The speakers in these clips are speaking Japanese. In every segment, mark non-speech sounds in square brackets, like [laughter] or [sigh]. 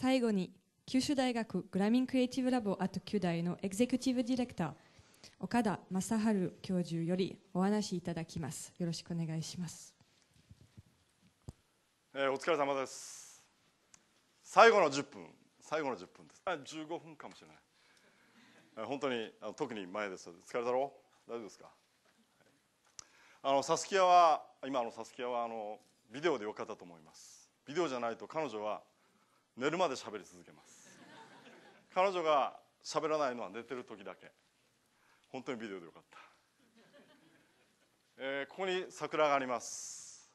最後に九州大学グラミンクリエイティブラボアト九代のエグゼクティブディレクター岡田正治教授よりお話しいただきますよろしくお願いします、えー、お疲れ様です最後の10分最後の10分ですあ15分かもしれない本当にあの特に前です疲れたろ大丈夫ですかあのサスキアは今のサスキアはあのビデオでよかったと思いますビデオじゃないと彼女は寝るまで喋り続けます彼女が喋らないのは寝てる時だけ本当にビデオでよかった、えー、ここに桜があります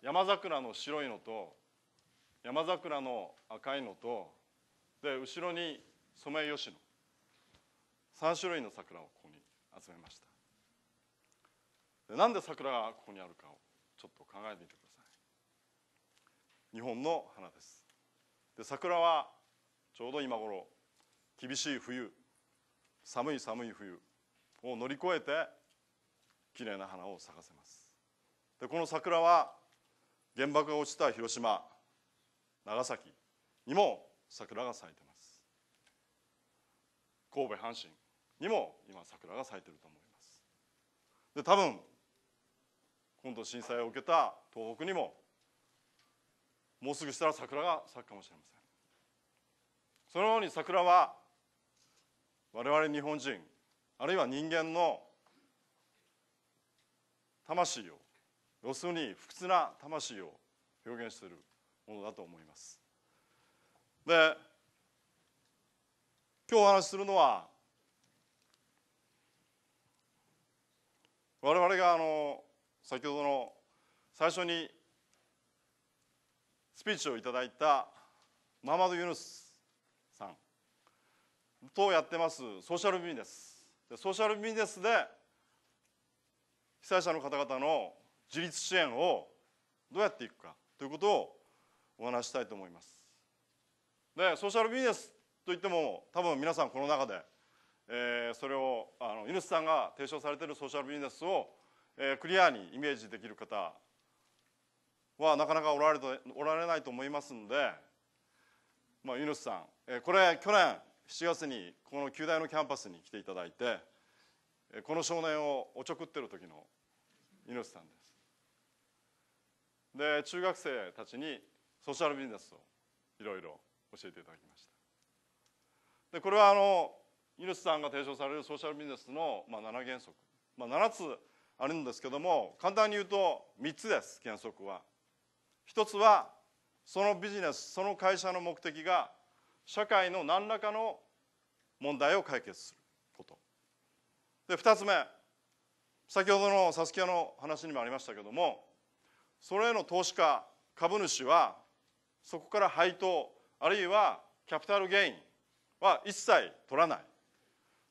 山桜の白いのと山桜の赤いのとで後ろにソメイヨシノ3種類の桜をここに集めましたでなんで桜がここにあるかをちょっと考えてみてください日本の花ですで桜はちょうど今頃厳しい冬寒い寒い冬を乗り越えて綺麗な花を咲かせますでこの桜は原爆が落ちた広島長崎にも桜が咲いてます神戸阪神にも今桜が咲いてると思いますで多分今度震災を受けた東北にももうすぐしたら桜が咲くかもしれませんそのように桜は我々日本人あるいは人間の魂を要するに不屈な魂を表現しているものだと思いますで今日お話しするのは我々があの先ほどの最初にスピーチをいただいたママド・ユヌスさんとやってますソーシャルビジネスソーシャルビジネスで被災者の方々の自立支援をどうやっていくかということをお話したいと思います。でソーシャルビジネスといっても多分皆さんこの中で、えー、それをあのユヌスさんが提唱されているソーシャルビジネスを、えー、クリアにイメージできる方はなかなかおられおられないと思いますので、まあ、ユヌスさん、えこれ去年7月にこの旧大のキャンパスに来ていただいてこの少年をおちょくってる時のユヌスさんです。で中学生たちにソーシャルビジネスをいろいろ教えていただきました。でこれはあのイヌスさんが提唱されるソーシャルビジネスの、まあ、7原則、まあ、7つあるんですけども簡単に言うと3つです原則は。一つはそのビジネスその会社の目的が社会の何らかの問題を解決することで二つ目先ほどのサスキアの話にもありましたけどもそれへの投資家株主はそこから配当あるいはキャピタルゲインは一切取らない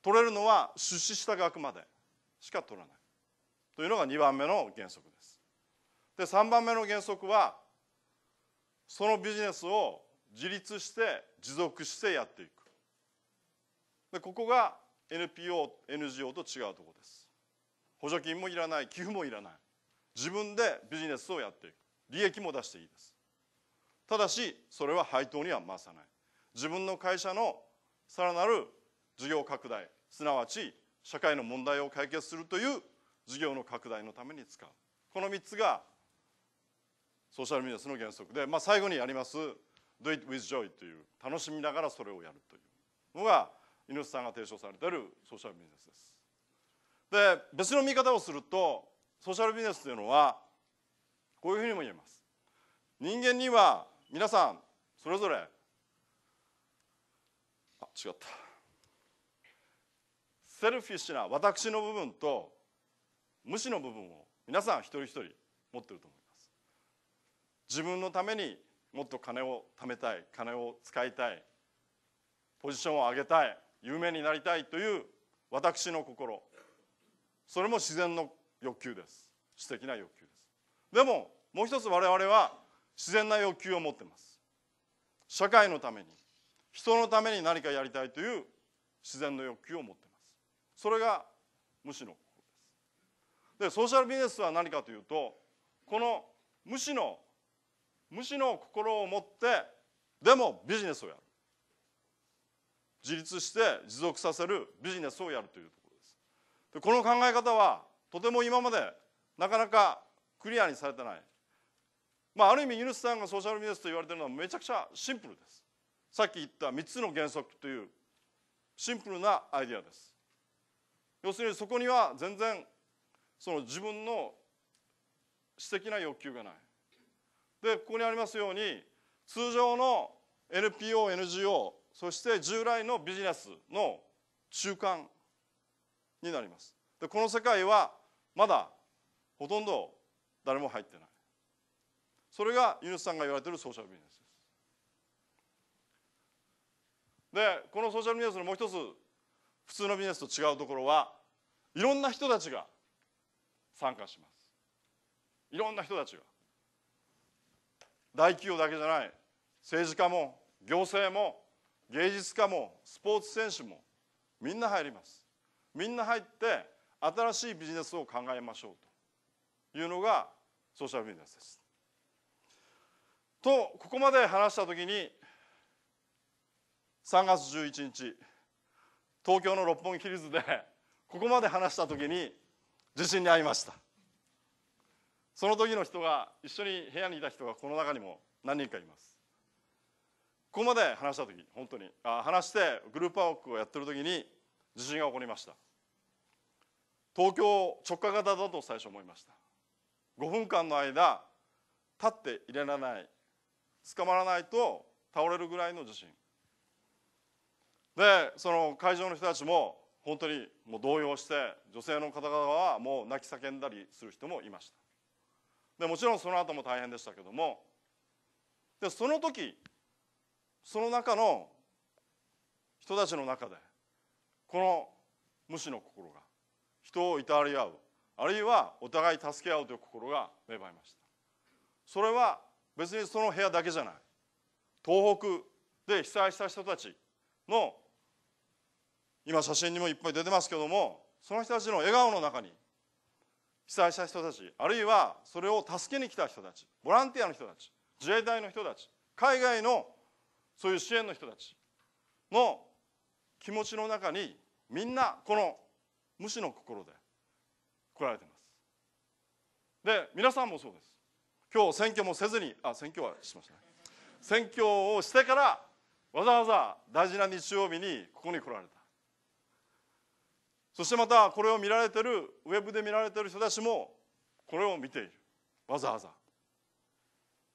取れるのは出資した額までしか取らないというのが2番目の原則ですで3番目の原則はそのビジネスを自立して持続してやっていくでここが NPONGO と違うところです補助金もいらない寄付もいらない自分でビジネスをやっていく利益も出していいですただしそれは配当には回さない自分の会社のさらなる事業拡大すなわち社会の問題を解決するという事業の拡大のために使うこの3つがソーシャルメディアスの原則で、まあ、最後にやります Do it with joy という楽しみながらそれをやるというのが猪瀬さんが提唱されているソーシャルビジネスです。で別の見方をするとソーシャルビジネスというのはこういうふうにも言えます。人間には皆さんそれぞれあ違ったセルフィッシュな私の部分と無視の部分を皆さん一人一人持ってると思います。自分のためにもっと金を貯めたい金を使いたいポジションを上げたい有名になりたいという私の心それも自然の欲求です私的な欲求ですでももう一つ我々は自然な欲求を持ってます社会のために人のために何かやりたいという自然の欲求を持ってますそれが無視の心ですでソーシャルビジネスは何かというとこの無視の無視の心を持ってでもビジネスをやる自立して持続させるビジネスをやるというところですでこの考え方はとても今までなかなかクリアにされてない、まあ、ある意味ユヌスさんがソーシャルビジネスと言われてるのはめちゃくちゃシンプルですさっき言った3つの原則というシンプルなアイデアです要するにそこには全然その自分の私的な欲求がないでここにありますように通常の NPONGO そして従来のビジネスの中間になりますでこの世界はまだほとんど誰も入ってないそれがユニスさんが言われているソーシャルビジネスですでこのソーシャルビジネスのもう一つ普通のビジネスと違うところはいろんな人たちが参加しますいろんな人たちが大企業だけじゃない政治家も行政も芸術家もスポーツ選手もみんな入りますみんな入って新しいビジネスを考えましょうというのがソーシャルビジネスです。とここまで話した時に3月11日東京の六本木ヒルズでここまで話した時に地震に遭いました。その時の人が一緒に部屋にいた人がこの中にも何人かいますここまで話した時本当にあ話してグループワークをやってる時に地震が起こりました東京直下型だと最初思いました5分間の間立っていられない捕まらないと倒れるぐらいの地震でその会場の人たちも本当にもう動揺して女性の方々はもう泣き叫んだりする人もいましたでもちろんその後も大変でしたけどもでその時その中の人たちの中でこの無視の心が人をいたり合うあるいはお互い助け合うという心が芽生えましたそれは別にその部屋だけじゃない東北で被災した人たちの今写真にもいっぱい出てますけどもその人たちの笑顔の中に被災した人たちあるいはそれを助けに来た人たちボランティアの人たち自衛隊の人たち海外のそういう支援の人たちの気持ちの中にみんなこの無視の心で来られていますで皆さんもそうです今日選挙もせずにあ選挙はしましたね選挙をしてからわざわざ大事な日曜日にここに来られたそしてまたこれを見られてるウェブで見られてる人たちもこれを見ているわざわざ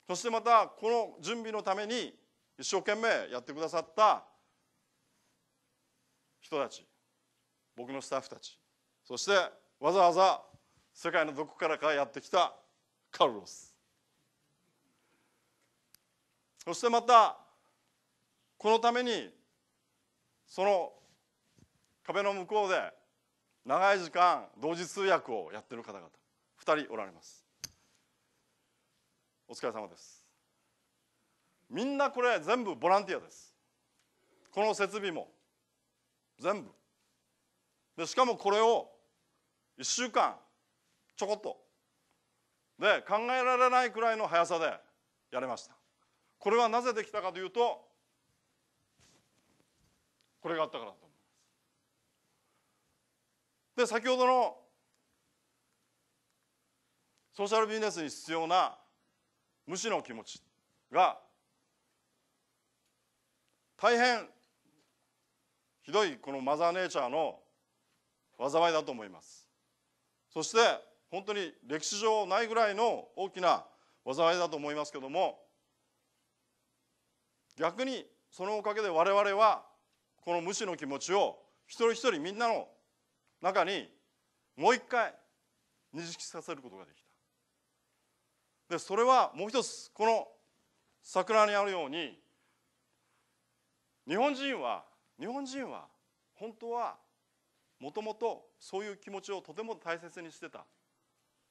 そしてまたこの準備のために一生懸命やってくださった人たち僕のスタッフたちそしてわざわざ世界のどこからかやってきたカルロスそしてまたこのためにその壁の向こうで長い時間同時通訳をやってる方々2人おられますお疲れ様ですみんなこれ全部ボランティアですこの設備も全部でしかもこれを1週間ちょこっとで考えられないくらいの速さでやれましたこれはなぜできたかというとこれがあったからとで先ほどのソーシャルビジネスに必要な無視の気持ちが大変ひどいこのマザーネイチャーの災いだと思いますそして本当に歴史上ないぐらいの大きな災いだと思いますけども逆にそのおかげで我々はこの無視の気持ちを一人一人みんなの中にもう一回認識させることができたでそれはもう一つこの桜にあるように日本人は日本人は本当はもともとそういう気持ちをとても大切にしてた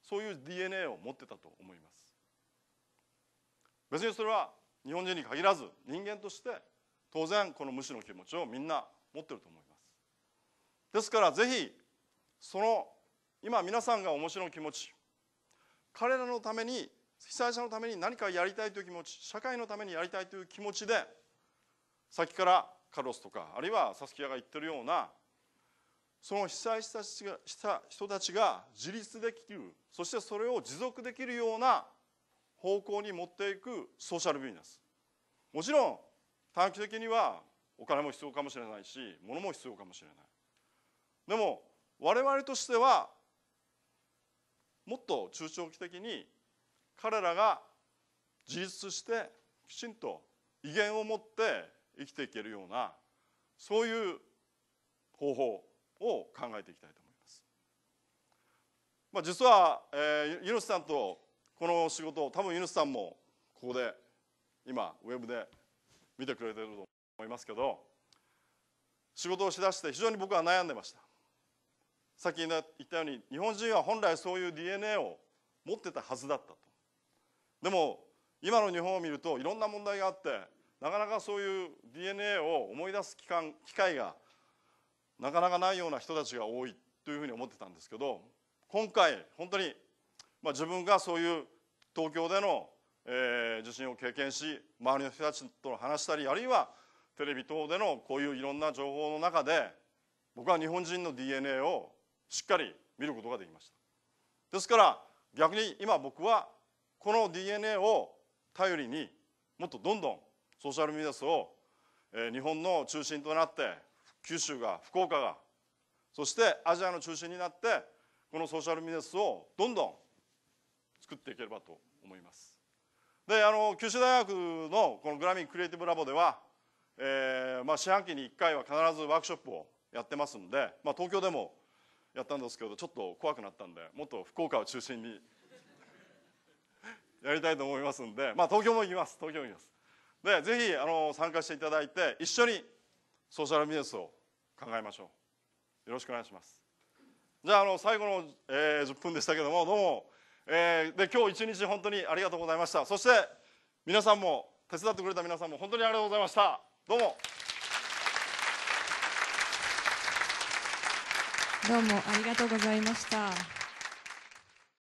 そういう DNA を持ってたと思います別にそれは日本人に限らず人間として当然この無視の気持ちをみんな持ってると思いますですからぜひその今皆さんが面白い気持ち彼らのために被災者のために何かやりたいという気持ち社会のためにやりたいという気持ちで先からカロスとかあるいはサスキアが言ってるようなその被災した人たちが自立できるそしてそれを持続できるような方向に持っていくソーシャルビジネスもちろん短期的にはお金も必要かもしれないし物も必要かもしれないでも我々としてはもっと中長期的に彼らが自立してきちんと威厳を持って生きていけるようなそういう方法を考えていきたいと思います。まあ、実は、えー、ユノスさんとこの仕事多分ユノスさんもここで今ウェブで見てくれてると思いますけど仕事をしだして非常に僕は悩んでました。先っ言ったように日本人は本来そういう DNA を持ってたはずだったとでも今の日本を見るといろんな問題があってなかなかそういう DNA を思い出す機関機会がなかなかないような人たちが多いというふうに思ってたんですけど今回本当に、まあ、自分がそういう東京での、えー、地震を経験し周りの人たちと話したりあるいはテレビ等でのこういういろんな情報の中で僕は日本人の DNA をしっかり見ることができました。ですから逆に今僕はこの DNA を頼りにもっとどんどんソーシャルメディアスを日本の中心となって九州が福岡がそしてアジアの中心になってこのソーシャルビジネスをどんどん作っていければと思います。であの九州大学のこのグラミンクリエイティブラボでは、えーまあ、四半期に1回は必ずワークショップをやってますんで、まあ、東京でもやったんですけどちょっと怖くなったんでもっと福岡を中心に [laughs] やりたいと思いますんで、まあ、東京も行きます東京も行きますでぜひあの参加していただいて一緒にソーシャルビジネスを考えましょうよろしくお願いしますじゃああの最後の、えー、10分でしたけどもどうも、えー、で今日一日本当にありがとうございましたそして皆さんも手伝ってくれた皆さんも本当にありがとうございましたどうもどうもありがとうございました。